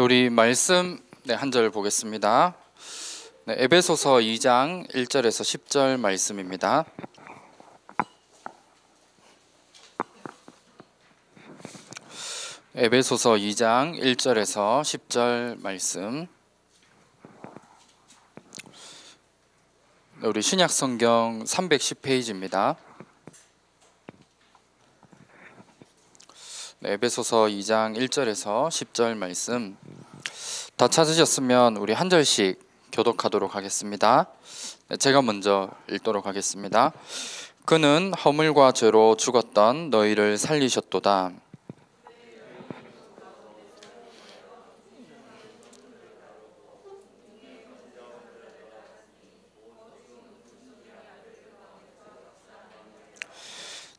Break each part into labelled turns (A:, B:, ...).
A: 네, 우리 말씀 네, 한절 보겠습니다. 네, 에베소서 2장 1절에서 10절 말씀입니다. 에베소서 2장 1절에서 10절 말씀. 네, 우리 신약 성경 310페이지입니다. 에베소서 2장 1절에서 10절 말씀 다 찾으셨으면 우리 한 절씩 교독하도록 하겠습니다. 네, 제가 먼저 읽도록 하겠습니다. 그는 허물과 죄로 죽었던 너희를 살리셨도다.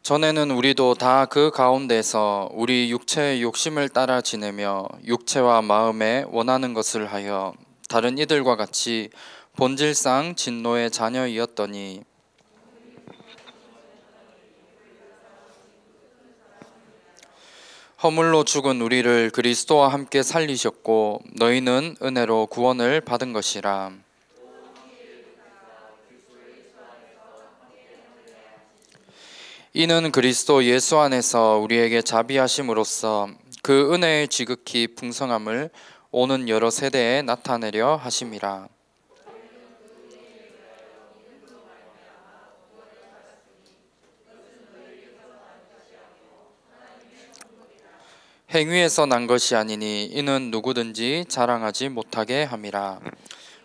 A: 전에는 우리도 다 그 가운데서 우리 육체의 욕심을 따라 지내며 육체와 마음에 원하는 것을 하여 다른 이들과 같이 본질상 진노의 자녀이었더니 허물로 죽은 우리를 그리스도와 함께 살리셨고 너희는 은혜로 구원을 받은 것이라. 이는 그리스도 예수 안에서 우리에게 자비하심으로써 그 은혜의 지극히 풍성함을 오는 여러 세대에 나타내려 하심이라. 행위에서 난 것이 아니니 이는 누구든지 자랑하지 못하게 함이라.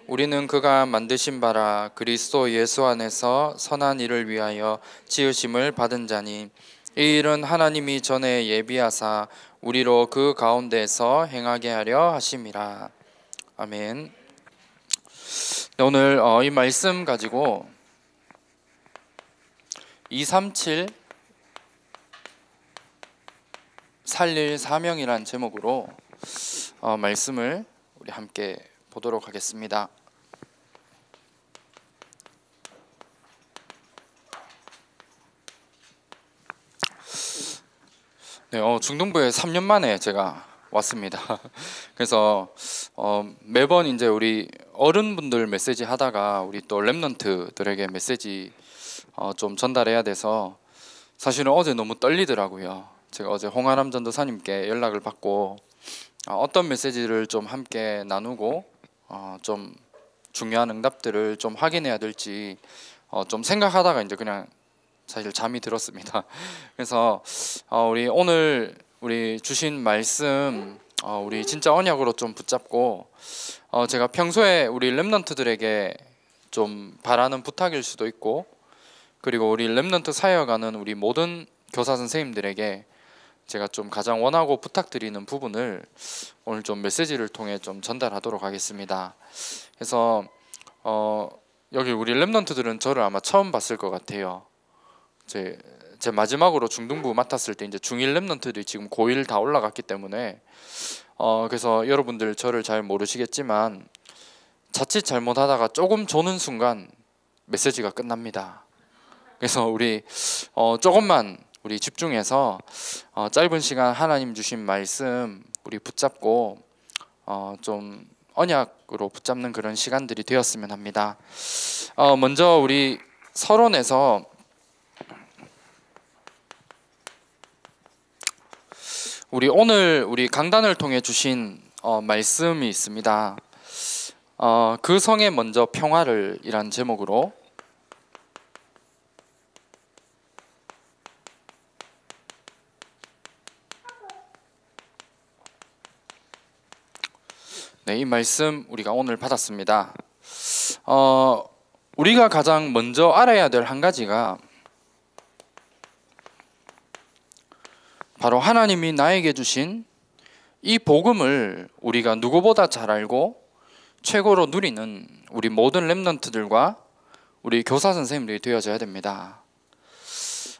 A: 우리는 그가 만드신 바라 그리스도 예수 안에서 선한 일을 위하여 지으심을 받은 자니 이 일은 하나님이 전에 예비하사 우리로 그 가운데에서 행하게 하려 하심이라. 아멘. 네, 오늘 어, 이 말씀 가지고 237 살릴 사명이란 제목으로 어, 말씀을 우리 함께 보도록 하겠습니다. 네, 어, 중동부에 3년 만에 제가 왔습니다. 그래서 어, 매번 이제 우리 어른분들 메시지 하다가 우리 또 랩런트들에게 메시지 어, 좀 전달해야 돼서 사실은 어제 너무 떨리더라고요. 제가 어제 홍아람 전도사님께 연락을 받고 어, 어떤 메시지를 좀 함께 나누고 어, 좀 중요한 응답들을 좀 확인해야 될지 어, 좀 생각하다가 이제 그냥 사실 잠이 들었습니다. 그래서 어, 우리 오늘 우리 주신 말씀 어, 우리 진짜 언약으로 좀 붙잡고 어, 제가 평소에 우리 랩런트들에게 좀 바라는 부탁일 수도 있고 그리고 우리 랩런트 사역하는 우리 모든 교사 선생님들에게 제가 좀 가장 원하고 부탁드리는 부분을 오늘 좀 메시지를 통해 좀 전달하도록 하겠습니다. 그래서 어, 여기 우리 랩넌트들은 저를 아마 처음 봤을 것 같아요. 제, 제 마지막으로 중등부 맡았을 때 이제 중일 랩넌트들이 지금 고1 다 올라갔기 때문에 어, 그래서 여러분들 저를 잘 모르시겠지만 자칫 잘못하다가 조금 조는 순간 메시지가 끝납니다. 그래서 우리 어, 조금만 우리 집중해서 어, 짧은 시간 하나님 주신 말씀 우리 붙잡고 어, 좀 언약으로 붙잡는 그런 시간들이 되었으면 합니다. 어, 먼저 우리 서론에서 우리 오늘 우리 강단을 통해 주신 어, 말씀이 있습니다. 어, 그 성에 먼저 평화를 이란 제목으로 네, 이 말씀 우리가 오늘 받았습니다. 어, 우리가 가장 먼저 알아야 될 한 가지가 바로 하나님이 나에게 주신 이 복음을 우리가 누구보다 잘 알고 최고로 누리는 우리 모든 랩런트들과 우리 교사 선생님들이 되어져야 됩니다.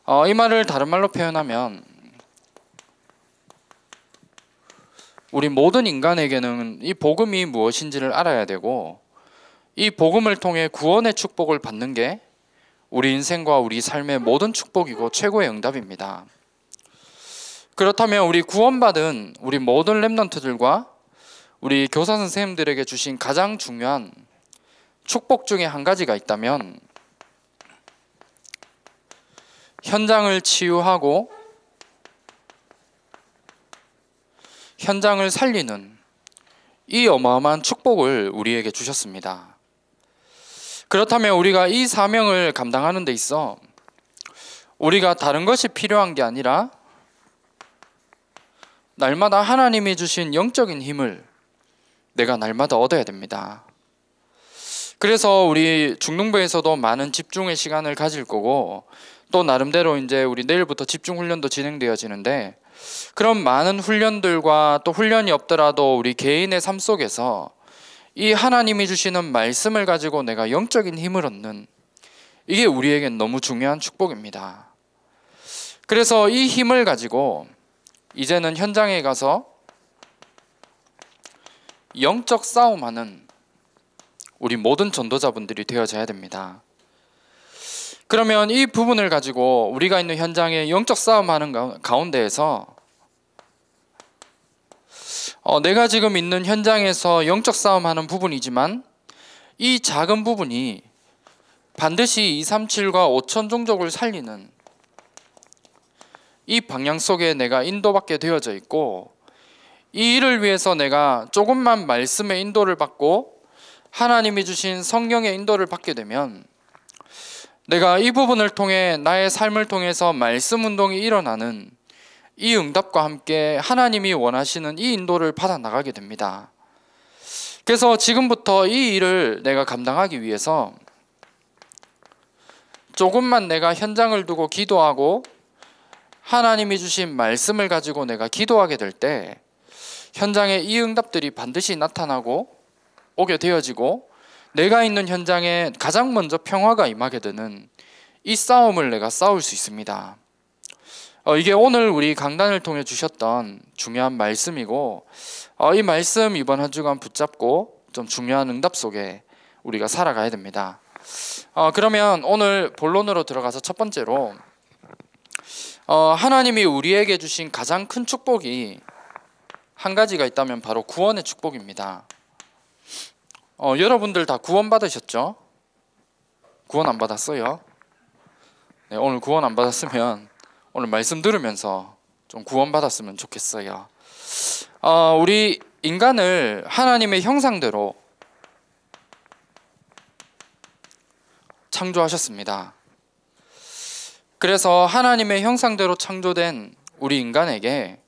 A: 어, 이 말을 다른 말로 표현하면 우리 모든 인간에게는 이 복음이 무엇인지를 알아야 되고 이 복음을 통해 구원의 축복을 받는 게 우리 인생과 우리 삶의 모든 축복이고 최고의 응답입니다. 그렇다면 우리 구원받은 우리 모든 랩런트들과 우리 교사 선생님들에게 주신 가장 중요한 축복 중에 한 가지가 있다면 현장을 치유하고 현장을 살리는 이 어마어마한 축복을 우리에게 주셨습니다. 그렇다면 우리가 이 사명을 감당하는 데 있어 우리가 다른 것이 필요한 게 아니라 날마다 하나님이 주신 영적인 힘을 내가 날마다 얻어야 됩니다. 그래서 우리 중등부에서도 많은 집중의 시간을 가질 거고 또 나름대로 이제 우리 내일부터 집중 훈련도 진행되어지는데 그런 많은 훈련들과 또 훈련이 없더라도 우리 개인의 삶 속에서 이 하나님이 주시는 말씀을 가지고 내가 영적인 힘을 얻는 이게 우리에겐 너무 중요한 축복입니다. 그래서 이 힘을 가지고 이제는 현장에 가서 영적 싸움하는 우리 모든 전도자분들이 되어져야 됩니다. 그러면 이 부분을 가지고 우리가 있는 현장에 영적 싸움하는 가운데에서 어, 내가 지금 있는 현장에서 영적 싸움하는 부분이지만 이 작은 부분이 반드시 237과 5천 종족을 살리는 이 방향 속에 내가 인도받게 되어져 있고 이 일을 위해서 내가 조금만 말씀의 인도를 받고 하나님이 주신 성경의 인도를 받게 되면 내가 이 부분을 통해 나의 삶을 통해서 말씀 운동이 일어나는 이 응답과 함께 하나님이 원하시는 이 인도를 받아 나가게 됩니다. 그래서 지금부터 이 일을 내가 감당하기 위해서 조금만 내가 현장을 두고 기도하고 하나님이 주신 말씀을 가지고 내가 기도하게 될 때 현장에 이 응답들이 반드시 나타나고 오게 되어지고 내가 있는 현장에 가장 먼저 평화가 임하게 되는 이 싸움을 내가 싸울 수 있습니다. 어, 이게 오늘 우리 강단을 통해 주셨던 중요한 말씀이고 어, 이 말씀 이번 한 주간 붙잡고 좀 중요한 응답 속에 우리가 살아가야 됩니다. 어, 그러면 오늘 본론으로 들어가서 첫 번째로 어, 하나님이 우리에게 주신 가장 큰 축복이 한 가지가 있다면 바로 구원의 축복입니다. 어, 여러분들 다 구원 받으셨죠? 구원 안 받았어요? 네, 오늘 구원 안 받았으면 오늘 말씀 들으면서 좀 구원 받았으면 좋겠어요. 어, 우리 인간을 하나님의 형상대로 창조하셨습니다. 그래서 하나님의 형상대로 창조된 우리 인간에게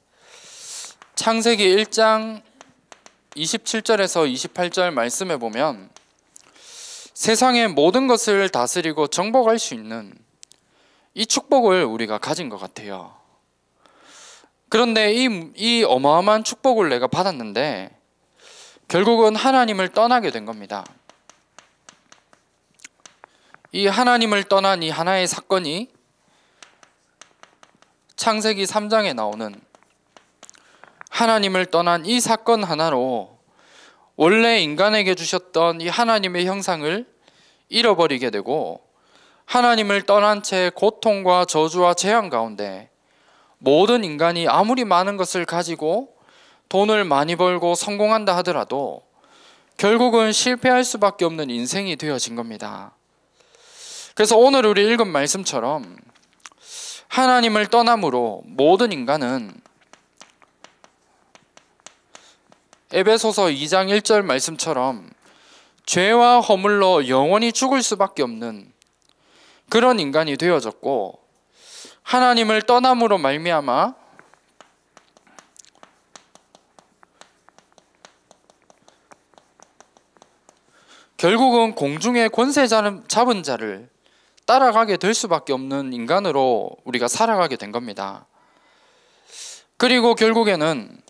A: 창세기 1장 27절에서 28절 말씀에 보면 세상의 모든 것을 다스리고 정복할 수 있는 이 축복을 우리가 가진 것 같아요. 그런데 이, 이 어마어마한 축복을 내가 받았는데 결국은 하나님을 떠나게 된 겁니다. 이 하나님을 떠난 이 하나의 사건이 창세기 3장에 나오는 하나님을 떠난 이 사건 하나로 원래 인간에게 주셨던 이 하나님의 형상을 잃어버리게 되고 하나님을 떠난 채 고통과 저주와 재앙 가운데 모든 인간이 아무리 많은 것을 가지고 돈을 많이 벌고 성공한다 하더라도 결국은 실패할 수밖에 없는 인생이 되어진 겁니다. 그래서 오늘 우리 읽은 말씀처럼 하나님을 떠남으로 모든 인간은 에베소서 2장 1절 말씀처럼 죄와 허물로 영원히 죽을 수밖에 없는 그런 인간이 되어졌고 하나님을 떠남으로 말미암아 결국은 공중의 권세 잡은 자를 따라가게 될 수밖에 없는 인간으로 우리가 살아가게 된 겁니다. 그리고 결국에는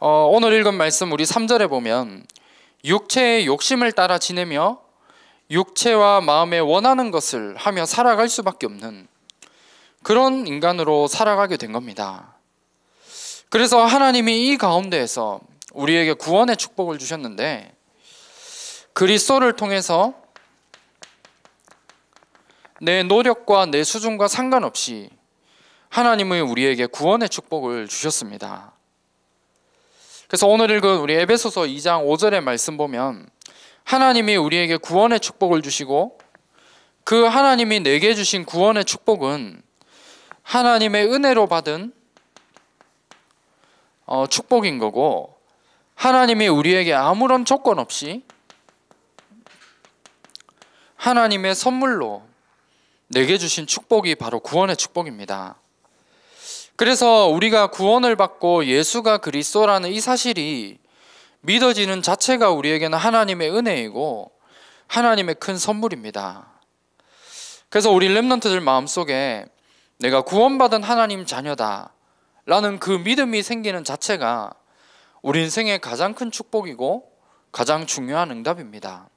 A: 어, 오늘 읽은 말씀 우리 3절에 보면 육체의 욕심을 따라 지내며 육체와 마음에 원하는 것을 하며 살아갈 수밖에 없는 그런 인간으로 살아가게 된 겁니다. 그래서 하나님이 이 가운데에서 우리에게 구원의 축복을 주셨는데 그리스도를 통해서 내 노력과 내 수준과 상관없이 하나님의 우리에게 구원의 축복을 주셨습니다. 그래서 오늘 읽은 우리 에베소서 2장 5절의 말씀 보면 하나님이 우리에게 구원의 축복을 주시고 그 하나님이 내게 주신 구원의 축복은 하나님의 은혜로 받은 어, 축복인 거고 하나님이 우리에게 아무런 조건 없이 하나님의 선물로 내게 주신 축복이 바로 구원의 축복입니다. 그래서 우리가 구원을 받고 예수가 그리스도라는 이 사실이 믿어지는 자체가 우리에게는 하나님의 은혜이고 하나님의 큰 선물입니다. 그래서 우리 렘넌트들 마음속에 내가 구원받은 하나님 자녀다 라는 그 믿음이 생기는 자체가 우리 인생의 가장 큰 축복이고 가장 중요한 응답입니다.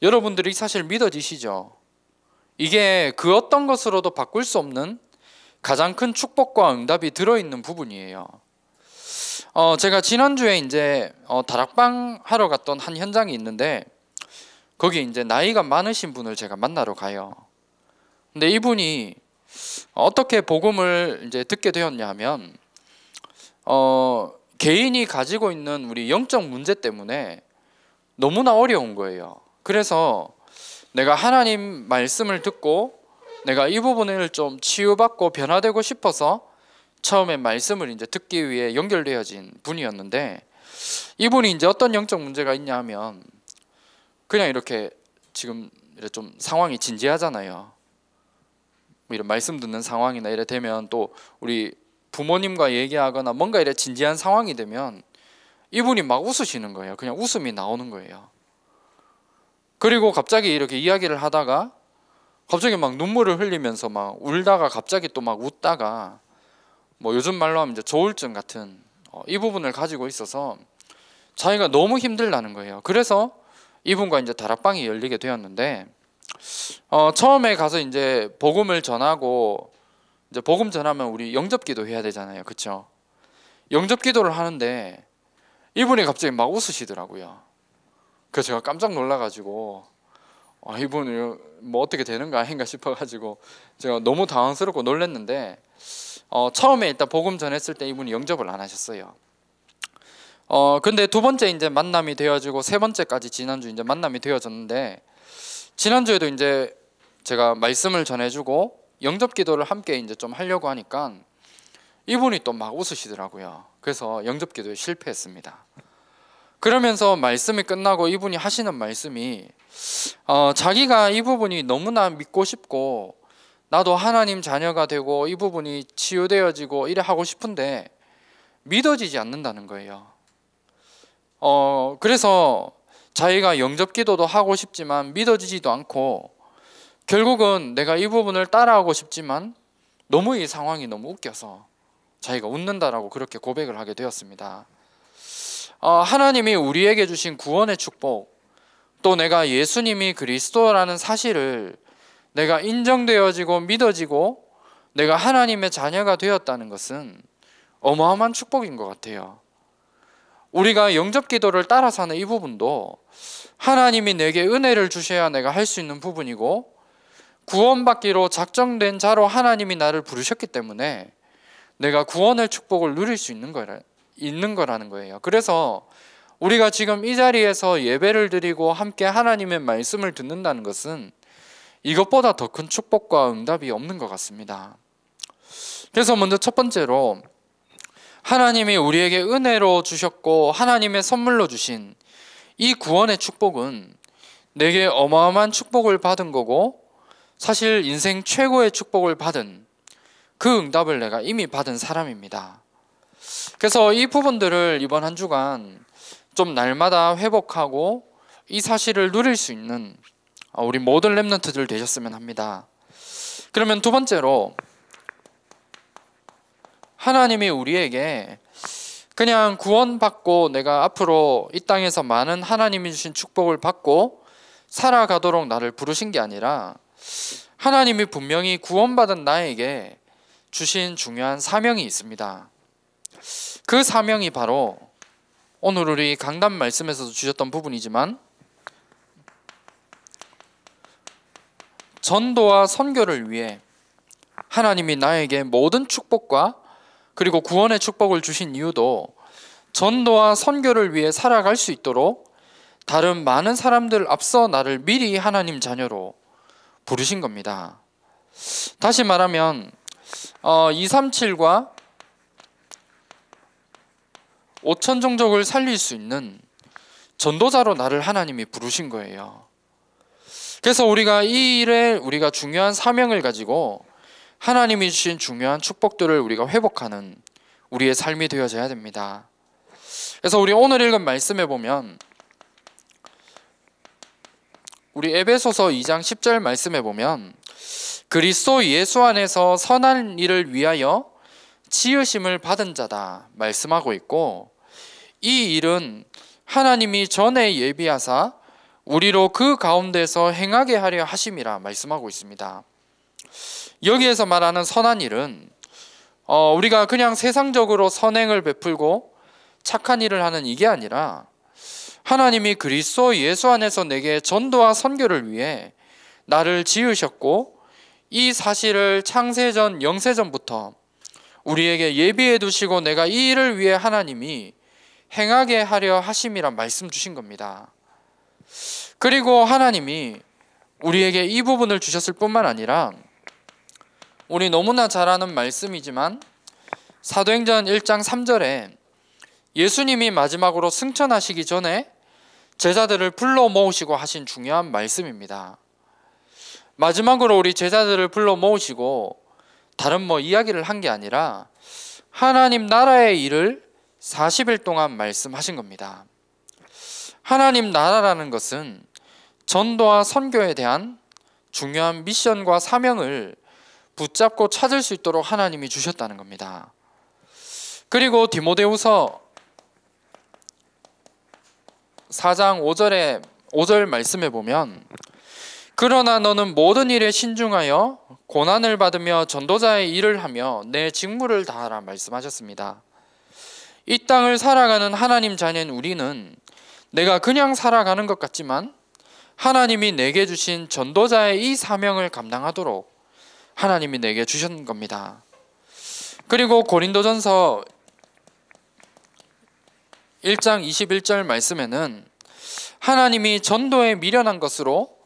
A: 여러분들이 사실 믿어지시죠? 이게 그 어떤 것으로도 바꿀 수 없는 가장 큰 축복과 응답이 들어있는 부분이에요. 어, 제가 지난주에 이제 어, 다락방 하러 갔던 한 현장이 있는데 거기 이제 나이가 많으신 분을 제가 만나러 가요. 근데 이분이 어떻게 복음을 이제 듣게 되었냐면 어, 개인이 가지고 있는 우리 영적 문제 때문에 너무나 어려운 거예요. 그래서 내가 하나님 말씀을 듣고 내가 이 부분을 좀 치유받고 변화되고 싶어서 처음에 말씀을 이제 듣기 위해 연결되어진 분이었는데 이분이 이제 어떤 영적 문제가 있냐 하면 그냥 이렇게 지금 좀 상황이 진지하잖아요. 뭐 이런 말씀 듣는 상황이나 이래 되면 또 우리 부모님과 얘기하거나 뭔가 이래 진지한 상황이 되면 이분이 막 웃으시는 거예요. 그냥 웃음이 나오는 거예요. 그리고 갑자기 이렇게 이야기를 하다가 갑자기 막 눈물을 흘리면서 막 울다가 갑자기 또 막 웃다가 뭐 요즘 말로 하면 이제 조울증 같은 어, 이 부분을 가지고 있어서 자기가 너무 힘들다는 거예요. 그래서 이분과 이제 다락방이 열리게 되었는데 어, 처음에 가서 이제 복음을 전하고 이제 복음 전하면 우리 영접기도 해야 되잖아요, 그렇죠? 영접기도를 하는데 이분이 갑자기 막 웃으시더라고요. 그래서 제가 깜짝 놀라가지고 아 이분 뭐 어떻게 되는 거 아닌가 싶어가지고 제가 너무 당황스럽고 놀랐는데 어, 처음에 일단 복음 전했을 때 이분이 영접을 안 하셨어요. 어 근데 두 번째 이제 만남이 되어지고 세 번째까지 지난주 이제 만남이 되어졌는데 지난주에도 이제 제가 말씀을 전해주고 영접 기도를 함께 이제 좀 하려고 하니까 이분이 또 막 웃으시더라고요. 그래서 영접 기도에 실패했습니다. 그러면서 말씀이 끝나고 이분이 하시는 말씀이 어, 자기가 이 부분이 너무나 믿고 싶고 나도 하나님 자녀가 되고 이 부분이 치유되어지고 이래 하고 싶은데 믿어지지 않는다는 거예요. 어, 그래서 자기가 영접 기도도 하고 싶지만 믿어지지도 않고 결국은 내가 이 부분을 따라하고 싶지만 너무 이 상황이 너무 웃겨서 자기가 웃는다라고 그렇게 고백을 하게 되었습니다. 어, 하나님이 우리에게 주신 구원의 축복, 또 내가 예수님이 그리스도라는 사실을 내가 인정되어지고 믿어지고 내가 하나님의 자녀가 되었다는 것은 어마어마한 축복인 것 같아요. 우리가 영접 기도를 따라 사는 이 부분도 하나님이 내게 은혜를 주셔야 내가 할 수 있는 부분이고 구원받기로 작정된 자로 하나님이 나를 부르셨기 때문에 내가 구원의 축복을 누릴 수 있는 거예요 있는 거라는 거예요. 그래서 우리가 지금 이 자리에서 예배를 드리고 함께 하나님의 말씀을 듣는다는 것은 이것보다 더 큰 축복과 응답이 없는 것 같습니다. 그래서 먼저 첫 번째로 하나님이 우리에게 은혜로 주셨고 하나님의 선물로 주신 이 구원의 축복은 내게 어마어마한 축복을 받은 거고 사실 인생 최고의 축복을 받은 그 응답을 내가 이미 받은 사람입니다. 그래서 이 부분들을 이번 한 주간 좀 날마다 회복하고 이 사실을 누릴 수 있는 어, 우리 모든 랩런트들 되셨으면 합니다. 그러면 두 번째로 하나님이 우리에게 그냥 구원받고 내가 앞으로 이 땅에서 많은 하나님이 주신 축복을 받고 살아가도록 나를 부르신 게 아니라 하나님이 분명히 구원받은 나에게 주신 중요한 사명이 있습니다. 그 사명이 바로 오늘 우리 강단 말씀에서도 주셨던 부분이지만 전도와 선교를 위해 하나님이 나에게 모든 축복과 그리고 구원의 축복을 주신 이유도 전도와 선교를 위해 살아갈 수 있도록 다른 많은 사람들 앞서 나를 미리 하나님 자녀로 부르신 겁니다. 다시 말하면 어, 237과 5천 종족을 살릴 수 있는 전도자로 나를 하나님이 부르신 거예요. 그래서 우리가 이 일에 우리가 중요한 사명을 가지고 하나님이 주신 중요한 축복들을 우리가 회복하는 우리의 삶이 되어져야 됩니다. 그래서 우리 오늘 읽은 말씀에 보면 우리 에베소서 2장 10절 말씀에 보면 그리스도 예수 안에서 선한 일을 위하여 지으심을 받은 자다 말씀하고 있고 이 일은 하나님이 전에 예비하사 우리로 그 가운데서 행하게 하려 하심이라 말씀하고 있습니다. 여기에서 말하는 선한 일은 어, 우리가 그냥 세상적으로 선행을 베풀고 착한 일을 하는 이게 아니라 하나님이 그리스도 예수 안에서 내게 전도와 선교를 위해 나를 지으셨고 이 사실을 창세전 영세전부터 우리에게 예비해 두시고 내가 이 일을 위해 하나님이 행하게 하려 하심이란 말씀 주신 겁니다. 그리고 하나님이 우리에게 이 부분을 주셨을 뿐만 아니라 우리 너무나 잘 아는 말씀이지만 사도행전 1장 3절에 예수님이 마지막으로 승천하시기 전에 제자들을 불러 모으시고 하신 중요한 말씀입니다. 마지막으로 우리 제자들을 불러 모으시고 다른 뭐 이야기를 한 게 아니라 하나님 나라의 일을 40일 동안 말씀하신 겁니다. 하나님 나라라는 것은 전도와 선교에 대한 중요한 미션과 사명을 붙잡고 찾을 수 있도록 하나님이 주셨다는 겁니다. 그리고 디모데후서 4장 5절에 5절 말씀에 보면 그러나 너는 모든 일에 신중하여 고난을 받으며 전도자의 일을 하며 내 직무를 다하라 말씀하셨습니다. 이 땅을 살아가는 하나님 자녀인 우리는 내가 그냥 살아가는 것 같지만 하나님이 내게 주신 전도자의 이 사명을 감당하도록 하나님이 내게 주신 겁니다. 그리고 고린도전서 1장 21절 말씀에는 하나님이 전도에 미련한 것으로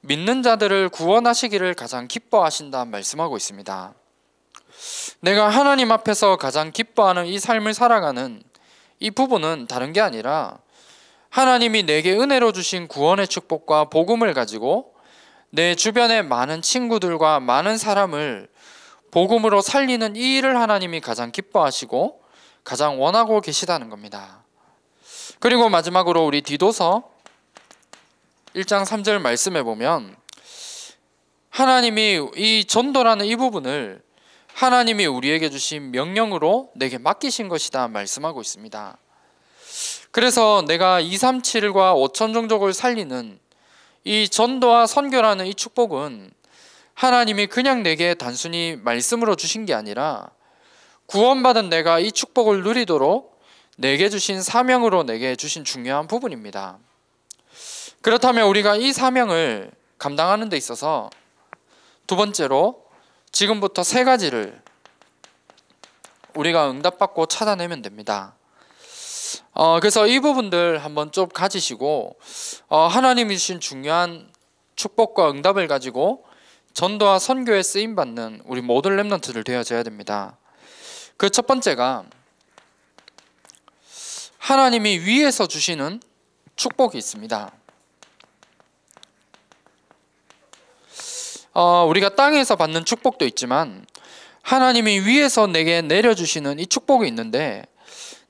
A: 믿는 자들을 구원하시기를 가장 기뻐하신다 말씀하고 있습니다. 내가 하나님 앞에서 가장 기뻐하는 이 삶을 살아가는 이 부분은 다른 게 아니라 하나님이 내게 은혜로 주신 구원의 축복과 복음을 가지고 내 주변의 많은 친구들과 많은 사람을 복음으로 살리는 이 일을 하나님이 가장 기뻐하시고 가장 원하고 계시다는 겁니다. 그리고 마지막으로 우리 디도서 1장 3절 말씀해 보면 하나님이 이 전도라는 이 부분을 하나님이 우리에게 주신 명령으로 내게 맡기신 것이다 말씀하고 있습니다. 그래서 내가 237과 5천 종족을 살리는 이 전도와 선교라는 이 축복은 하나님이 그냥 내게 단순히 말씀으로 주신 게 아니라 구원받은 내가 이 축복을 누리도록 내게 주신 사명으로 내게 주신 중요한 부분입니다. 그렇다면 우리가 이 사명을 감당하는 데 있어서 두 번째로 지금부터 세 가지를 우리가 응답받고 찾아내면 됩니다. 어, 그래서 이 부분들 한번 좀 가지시고 어, 하나님이 주신 중요한 축복과 응답을 가지고 전도와 선교에 쓰임 받는 우리 모든 렘넌트들 되어져야 됩니다. 그 첫 번째가 하나님이 위에서 주시는 축복이 있습니다. 어, 우리가 땅에서 받는 축복도 있지만 하나님이 위에서 내게 내려주시는 이 축복이 있는데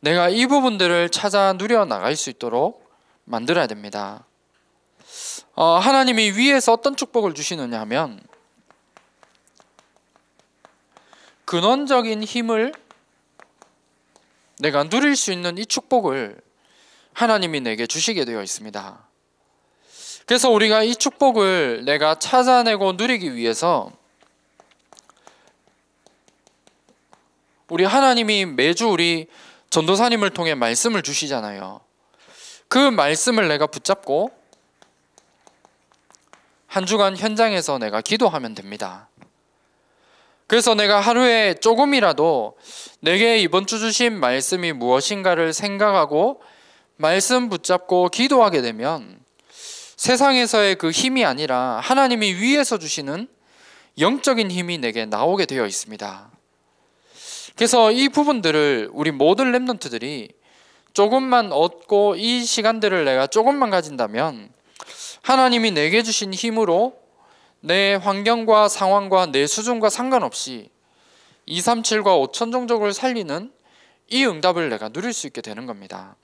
A: 내가 이 부분들을 찾아 누려 나갈 수 있도록 만들어야 됩니다. 어, 하나님이 위에서 어떤 축복을 주시느냐 하면 근원적인 힘을 내가 누릴 수 있는 이 축복을 하나님이 내게 주시게 되어 있습니다. 그래서 우리가 이 축복을 내가 찾아내고 누리기 위해서 우리 하나님이 매주 우리 전도사님을 통해 말씀을 주시잖아요. 그 말씀을 내가 붙잡고 한 주간 현장에서 내가 기도하면 됩니다. 그래서 내가 하루에 조금이라도 내게 이번 주 주신 말씀이 무엇인가를 생각하고 말씀 붙잡고 기도하게 되면 세상에서의 그 힘이 아니라 하나님이 위에서 주시는 영적인 힘이 내게 나오게 되어 있습니다. 그래서 이 부분들을 우리 모든 랩런트들이 조금만 얻고 이 시간들을 내가 조금만 가진다면 하나님이 내게 주신 힘으로 내 환경과 상황과 내 수준과 상관없이 237과 5천 종족을 살리는 이 응답을 내가 누릴 수 있게 되는 겁니다.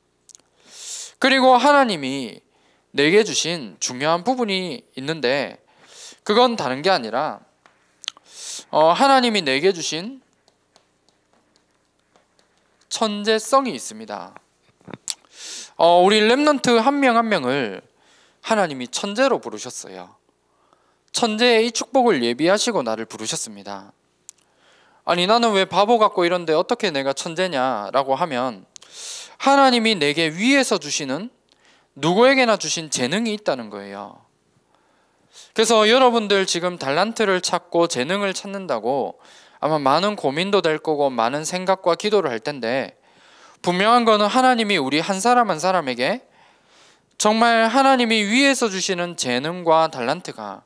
A: 그리고 하나님이 내게 주신 중요한 부분이 있는데 그건 다른 게 아니라 어, 하나님이 내게 주신 천재성이 있습니다. 어, 우리 렘넌트한 명 한 명을 하나님이 천재로 부르셨어요. 천재의 이 축복을 예비하시고 나를 부르셨습니다. 아니 나는 왜 바보 같고 이런데 어떻게 내가 천재냐라고 하면 하나님이 내게 위에서 주시는 누구에게나 주신 재능이 있다는 거예요. 그래서 여러분들 지금 달란트를 찾고 재능을 찾는다고 아마 많은 고민도 될 거고 많은 생각과 기도를 할 텐데 분명한 거는 하나님이 우리 한 사람 한 사람에게 정말 하나님이 위에서 주시는 재능과 달란트가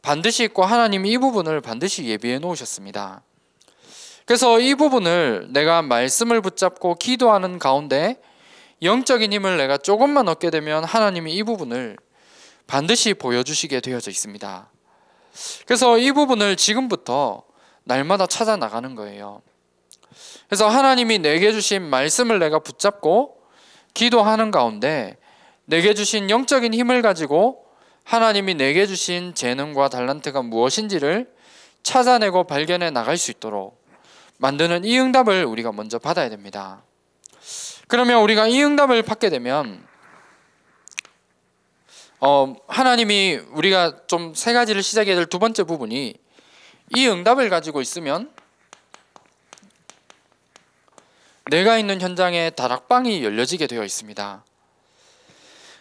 A: 반드시 있고 하나님이 이 부분을 반드시 예비해 놓으셨습니다. 그래서 이 부분을 내가 말씀을 붙잡고 기도하는 가운데 영적인 힘을 내가 조금만 얻게 되면 하나님이 이 부분을 반드시 보여주시게 되어져 있습니다. 그래서 이 부분을 지금부터 날마다 찾아 나가는 거예요. 그래서 하나님이 내게 주신 말씀을 내가 붙잡고 기도하는 가운데 내게 주신 영적인 힘을 가지고 하나님이 내게 주신 재능과 달란트가 무엇인지를 찾아내고 발견해 나갈 수 있도록 만드는 이 응답을 우리가 먼저 받아야 됩니다. 그러면 우리가 이 응답을 받게 되면 어, 하나님이 우리가 좀 세 가지를 시작해야 될 두 번째 부분이 이 응답을 가지고 있으면 내가 있는 현장에 다락방이 열려지게 되어 있습니다.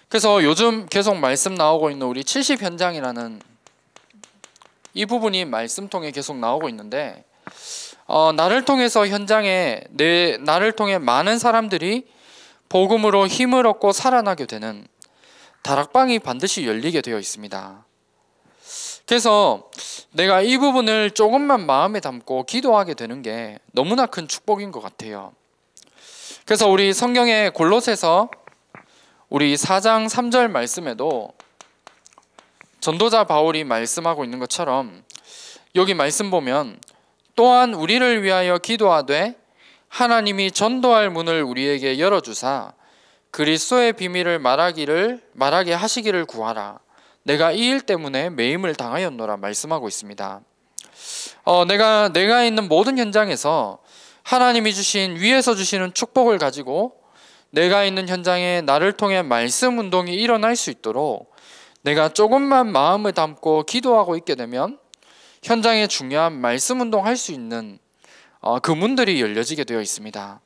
A: 그래서 요즘 계속 말씀 나오고 있는 우리 70 현장이라는 이 부분이 말씀 통해 계속 나오고 있는데 어, 나를 통해서 현장에 내 나를 통해 많은 사람들이 복음으로 힘을 얻고 살아나게 되는 다락방이 반드시 열리게 되어 있습니다. 그래서 내가 이 부분을 조금만 마음에 담고 기도하게 되는 게 너무나 큰 축복인 것 같아요. 그래서 우리 성경의 골로새서 우리 4장 3절 말씀에도 전도자 바울이 말씀하고 있는 것처럼 여기 말씀 보면 또한 우리를 위하여 기도하되 하나님이 전도할 문을 우리에게 열어주사 그리스도의 비밀을 말하기를 말하게 하시기를 구하라. 내가 이 일 때문에 매임을 당하였노라 말씀하고 있습니다. 어, 내가 내가 있는 모든 현장에서 하나님이 주신 위에서 주시는 축복을 가지고 내가 있는 현장에 나를 통해 말씀 운동이 일어날 수 있도록 내가 조금만 마음을 담고 기도하고 있게 되면 현장에 중요한 말씀 운동할 수 있는 어, 그 문들이 열려지게 되어 있습니다.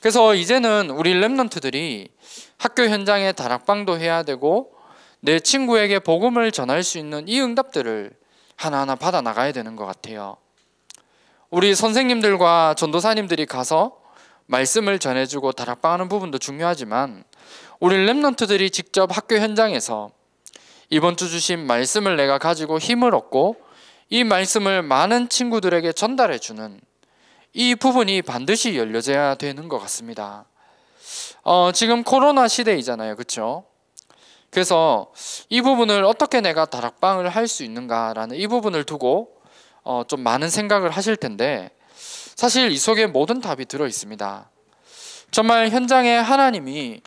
A: 그래서 이제는 우리 랩런트들이 학교 현장에 다락방도 해야 되고 내 친구에게 복음을 전할 수 있는 이 응답들을 하나하나 받아 나가야 되는 것 같아요. 우리 선생님들과 전도사님들이 가서 말씀을 전해주고 다락방하는 부분도 중요하지만 우리 랩런트들이 직접 학교 현장에서 이번 주 주신 말씀을 내가 가지고 힘을 얻고 이 말씀을 많은 친구들에게 전달해 주는 이 부분이 반드시 열려져야 되는 것 같습니다. 어, 지금 코로나 시대이잖아요. 그렇죠? 그래서 이 부분을 어떻게 내가 다락방을 할 수 있는가라는 이 부분을 두고 어, 좀 많은 생각을 하실 텐데 사실 이 속에 모든 답이 들어 있습니다. 정말 현장에 하나님이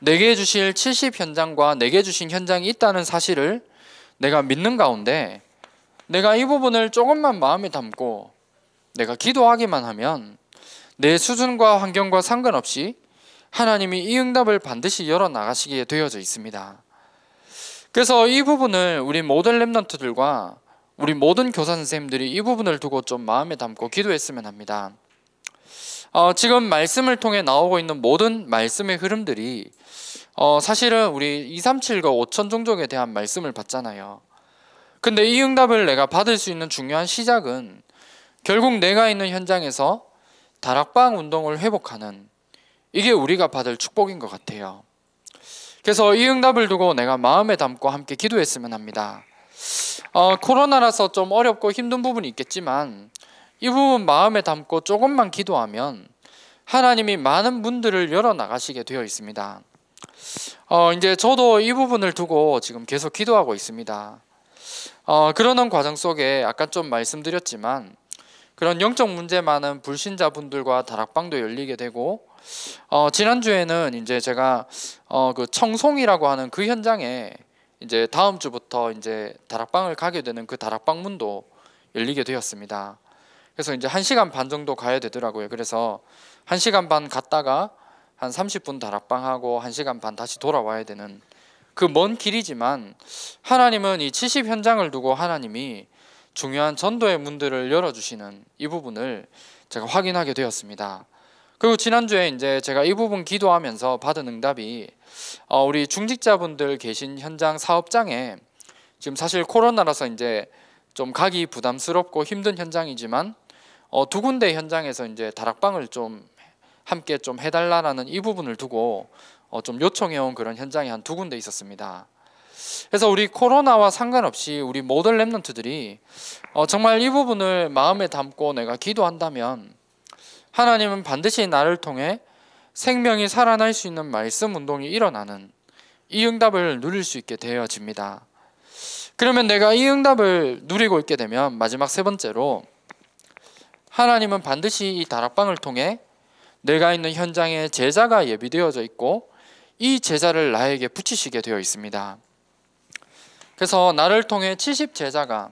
A: 내게 주실 70 현장과 내게 주신 현장이 있다는 사실을 내가 믿는 가운데 내가 이 부분을 조금만 마음에 담고 내가 기도하기만 하면 내 수준과 환경과 상관없이 하나님이 이 응답을 반드시 열어 나가시게 되어져 있습니다. 그래서 이 부분을 우리 모든 랩런트들과 우리 모든 교사 선생님들이 이 부분을 두고 좀 마음에 담고 기도했으면 합니다. 어, 지금 말씀을 통해 나오고 있는 모든 말씀의 흐름들이 어, 사실은 우리 237과 5천 종족에 대한 말씀을 받잖아요. 근데 이 응답을 내가 받을 수 있는 중요한 시작은 결국 내가 있는 현장에서 다락방 운동을 회복하는 이게 우리가 받을 축복인 것 같아요. 그래서 이 응답을 두고 내가 마음에 담고 함께 기도했으면 합니다. 어, 코로나라서 좀 어렵고 힘든 부분이 있겠지만 이 부분 마음에 담고 조금만 기도하면 하나님이 많은 문들을 열어 나가시게 되어 있습니다. 어, 이제 저도 이 부분을 두고 지금 계속 기도하고 있습니다. 어, 그러는 과정 속에 아까 좀 말씀드렸지만 그런 영적 문제 많은 불신자분들과 다락방도 열리게 되고 어, 지난주에는 이제 제가 어, 그 청송이라고 하는 그 현장에 이제 다음 주부터 이제 다락방을 가게 되는 그 다락방 문도 열리게 되었습니다. 그래서 이제 한시간반 정도 가야 되더라고요. 그래서 한시간반 갔다가 한 30분 다락방하고 1시간 반 다시 돌아와야 되는 그 먼 길이지만 하나님은 이 70 현장을 두고 하나님이 중요한 전도의 문들을 열어주시는 이 부분을 제가 확인하게 되었습니다. 그리고 지난주에 이제 제가 이 부분 기도하면서 받은 응답이 어, 우리 중직자분들 계신 현장 사업장에 지금 사실 코로나라서 이제 좀 가기 부담스럽고 힘든 현장이지만 어, 두 군데 현장에서 이제 다락방을 좀 함께 좀 해달라라는 이 부분을 두고 어좀 요청해온 그런 현장이 한 두 군데 있었습니다. 그래서 우리 코로나와 상관없이 우리 모든 랩런트들이 어 정말 이 부분을 마음에 담고 내가 기도한다면 하나님은 반드시 나를 통해 생명이 살아날 수 있는 말씀 운동이 일어나는 이 응답을 누릴 수 있게 되어집니다. 그러면 내가 이 응답을 누리고 있게 되면 마지막 세 번째로 하나님은 반드시 이 다락방을 통해 내가 있는 현장에 제자가 예비되어져 있고 이 제자를 나에게 붙이시게 되어 있습니다. 그래서 나를 통해 70 제자가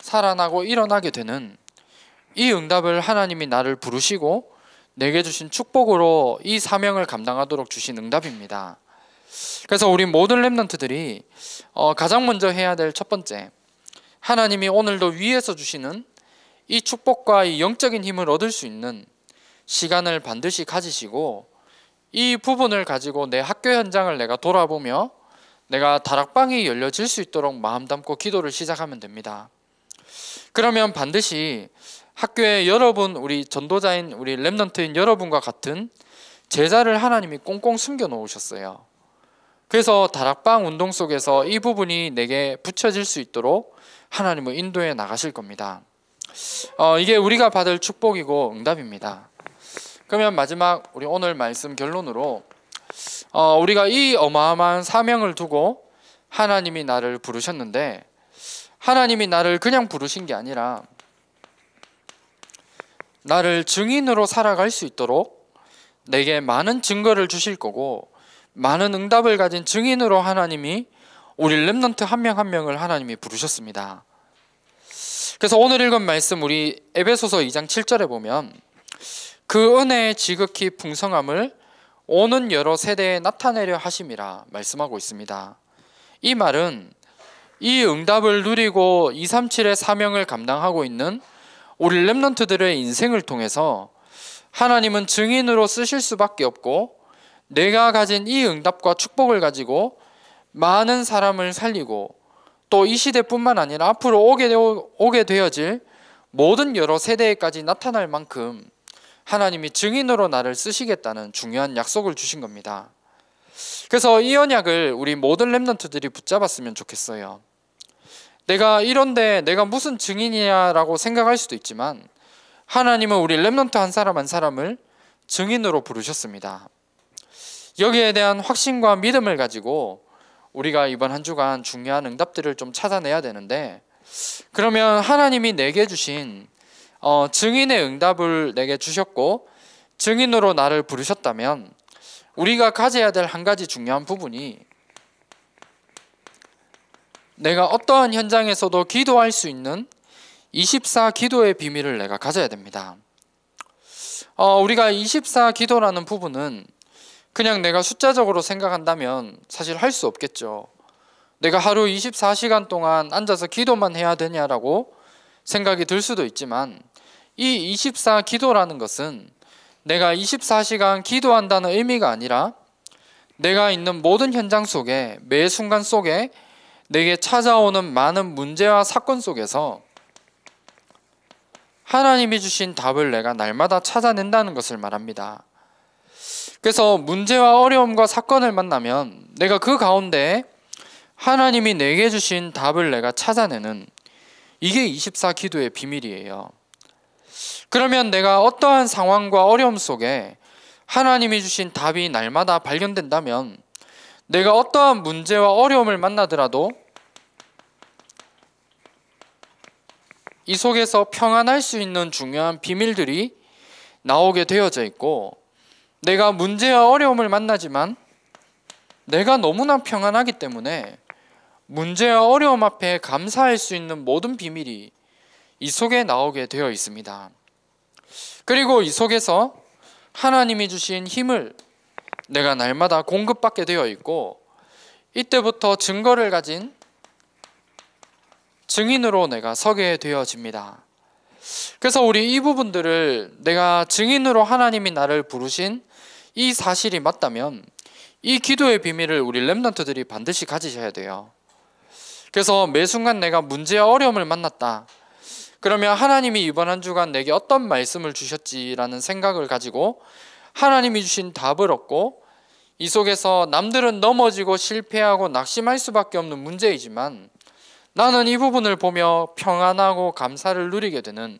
A: 살아나고 일어나게 되는 이 응답을 하나님이 나를 부르시고 내게 주신 축복으로 이 사명을 감당하도록 주신 응답입니다. 그래서 우리 모든 랩런트들이 어, 가장 먼저 해야 될 첫 번째 하나님이 오늘도 위에서 주시는 이 축복과 이 영적인 힘을 얻을 수 있는 시간을 반드시 가지시고 이 부분을 가지고 내 학교 현장을 내가 돌아보며 내가 다락방이 열려질 수 있도록 마음 담고 기도를 시작하면 됩니다. 그러면 반드시 학교에 여러분 우리 전도자인 우리 렘넌트인 여러분과 같은 제자를 하나님이 꽁꽁 숨겨 놓으셨어요. 그래서 다락방 운동 속에서 이 부분이 내게 붙여질 수 있도록 하나님을 인도해 나가실 겁니다. 어, 이게 우리가 받을 축복이고 응답입니다. 그러면 마지막 우리 오늘 말씀 결론으로 어, 우리가 이 어마어마한 사명을 두고 하나님이 나를 부르셨는데 하나님이 나를 그냥 부르신 게 아니라 나를 증인으로 살아갈 수 있도록 내게 많은 증거를 주실 거고 많은 응답을 가진 증인으로 하나님이 우리 렘넌트 한 명 한 명을 하나님이 부르셨습니다. 그래서 오늘 읽은 말씀 우리 에베소서 2장 7절에 보면 그 은혜의 지극히 풍성함을 오는 여러 세대에 나타내려 하심이라 말씀하고 있습니다. 이 말은 이 응답을 누리고 237의 사명을 감당하고 있는 우리 랩런트들의 인생을 통해서 하나님은 증인으로 쓰실 수밖에 없고 내가 가진 이 응답과 축복을 가지고 많은 사람을 살리고 또 이 시대뿐만 아니라 앞으로 오게, 되어, 오게 되어질 모든 여러 세대에까지 나타날 만큼 하나님이 증인으로 나를 쓰시겠다는 중요한 약속을 주신 겁니다. 그래서 이 언약을 우리 모든 렘넌트들이 붙잡았으면 좋겠어요. 내가 이런데 내가 무슨 증인이야라고 생각할 수도 있지만 하나님은 우리 렘넌트 한 사람 한 사람을 증인으로 부르셨습니다. 여기에 대한 확신과 믿음을 가지고 우리가 이번 한 주간 중요한 응답들을 좀 찾아내야 되는데 그러면 하나님이 내게 주신 어, 증인의 응답을 내게 주셨고 증인으로 나를 부르셨다면 우리가 가져야 될 한 가지 중요한 부분이 내가 어떠한 현장에서도 기도할 수 있는 24 기도의 비밀을 내가 가져야 됩니다. 어, 우리가 24 기도라는 부분은 그냥 내가 숫자적으로 생각한다면 사실 할 수 없겠죠. 내가 하루 24시간 동안 앉아서 기도만 해야 되냐라고 생각이 들 수도 있지만 이 24 기도라는 것은 내가 24시간 기도한다는 의미가 아니라 내가 있는 모든 현장 속에 매 순간 속에 내게 찾아오는 많은 문제와 사건 속에서 하나님이 주신 답을 내가 날마다 찾아낸다는 것을 말합니다. 그래서 문제와 어려움과 사건을 만나면 내가 그 가운데 하나님이 내게 주신 답을 내가 찾아내는 이게 24 기도의 비밀이에요. 그러면 내가 어떠한 상황과 어려움 속에 하나님이 주신 답이 날마다 발견된다면 내가 어떠한 문제와 어려움을 만나더라도 이 속에서 평안할 수 있는 중요한 비밀들이 나오게 되어져 있고 내가 문제와 어려움을 만나지만 내가 너무나 평안하기 때문에 문제와 어려움 앞에 감사할 수 있는 모든 비밀이 이 속에 나오게 되어 있습니다. 그리고 이 속에서 하나님이 주신 힘을 내가 날마다 공급받게 되어 있고 이때부터 증거를 가진 증인으로 내가 서게 되어집니다. 그래서 우리 이 부분들을 내가 증인으로 하나님이 나를 부르신 이 사실이 맞다면 이 기도의 비밀을 우리 렘넌트들이 반드시 가지셔야 돼요. 그래서 매 순간 내가 문제와 어려움을 만났다. 그러면 하나님이 이번 한 주간 내게 어떤 말씀을 주셨지라는 생각을 가지고 하나님이 주신 답을 얻고 이 속에서 남들은 넘어지고 실패하고 낙심할 수밖에 없는 문제이지만 나는 이 부분을 보며 평안하고 감사를 누리게 되는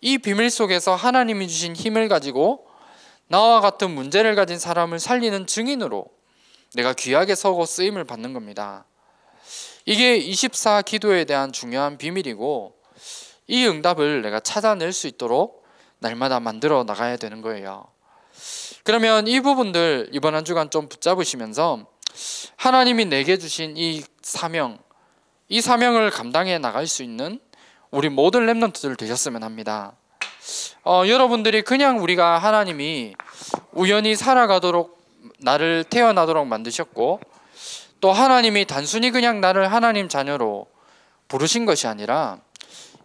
A: 이 비밀 속에서 하나님이 주신 힘을 가지고 나와 같은 문제를 가진 사람을 살리는 증인으로 내가 귀하게 서고 쓰임을 받는 겁니다. 이게 24 기도에 대한 중요한 비밀이고 이 응답을 내가 찾아낼 수 있도록 날마다 만들어 나가야 되는 거예요. 그러면 이 부분들 이번 한 주간 좀 붙잡으시면서 하나님이 내게 주신 이 사명, 이 사명을 감당해 나갈 수 있는 우리 모든 랩런트들 되셨으면 합니다. 어, 여러분들이 그냥 우리가 하나님이 우연히 살아가도록 나를 태어나도록 만드셨고 또 하나님이 단순히 그냥 나를 하나님 자녀로 부르신 것이 아니라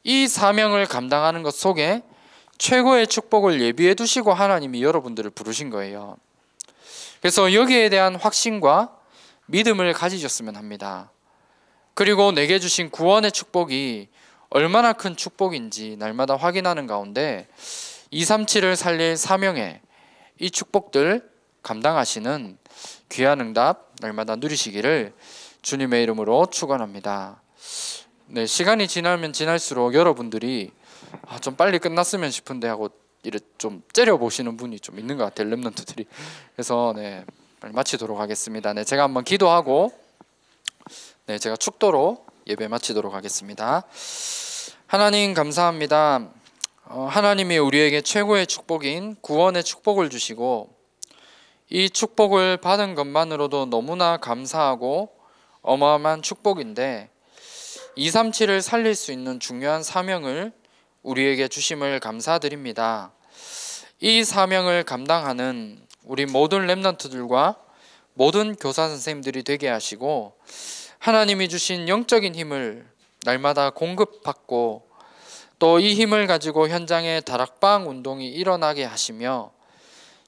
A: 이 사명을 감당하는 것 속에 최고의 축복을 예비해 두시고 하나님이 여러분들을 부르신 거예요. 그래서 여기에 대한 확신과 믿음을 가지셨으면 합니다. 그리고 내게 주신 구원의 축복이 얼마나 큰 축복인지 날마다 확인하는 가운데 237을 살릴 사명에 이 축복들 감당하시는 귀한 응답 날마다 누리시기를 주님의 이름으로 축원합니다. 네, 시간이 지나면 지날수록 여러분들이 아, 좀 빨리 끝났으면 싶은데 하고 이좀 째려 보시는 분이 좀 있는 것 같아요. 렘넌트들이. 그래서 네, 빨리 마치도록 하겠습니다. 네, 제가 한번 기도하고 네, 제가 축도로 예배 마치도록 하겠습니다. 하나님 감사합니다. 어, 하나님이 우리에게 최고의 축복인 구원의 축복을 주시고 이 축복을 받은 것만으로도 너무나 감사하고 어마어마한 축복인데 237을 살릴 수 있는 중요한 사명을 우리에게 주심을 감사드립니다. 이 사명을 감당하는 우리 모든 랩런트들과 모든 교사 선생님들이 되게 하시고 하나님이 주신 영적인 힘을 날마다 공급받고 또 이 힘을 가지고 현장의 다락방 운동이 일어나게 하시며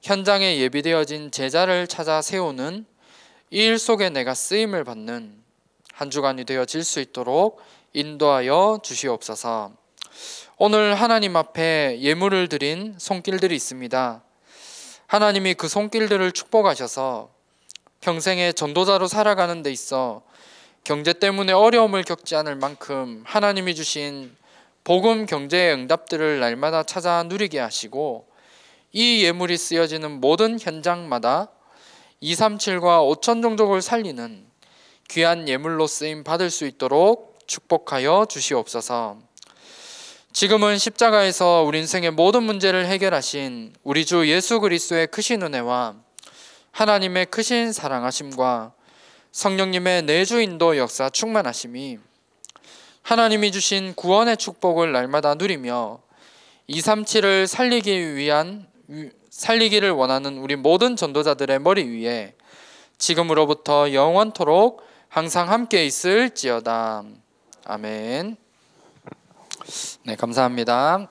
A: 현장에 예비되어진 제자를 찾아 세우는 이일 속에 내가 쓰임을 받는 한 주간이 되어질 수 있도록 인도하여 주시옵소서. 오늘 하나님 앞에 예물을 드린 손길들이 있습니다. 하나님이 그 손길들을 축복하셔서 평생의 전도자로 살아가는 데 있어 경제 때문에 어려움을 겪지 않을 만큼 하나님이 주신 복음 경제의 응답들을 날마다 찾아 누리게 하시고 이 예물이 쓰여지는 모든 현장마다 237과 5천 종족을 살리는 귀한 예물로 쓰임 받을 수 있도록 축복하여 주시옵소서. 지금은 십자가에서 우리 인생의 모든 문제를 해결하신 우리 주 예수 그리스도의 크신 은혜와 하나님의 크신 사랑하심과 성령님의 내주 인도 역사 충만하심이 하나님이 주신 구원의 축복을 날마다 누리며 237을 살리기 위한 음, 살리기를 원하는 우리 모든 전도자들의 머리 위에 지금으로부터 영원토록 항상 함께 있을지어다. 아멘. 네, 감사합니다.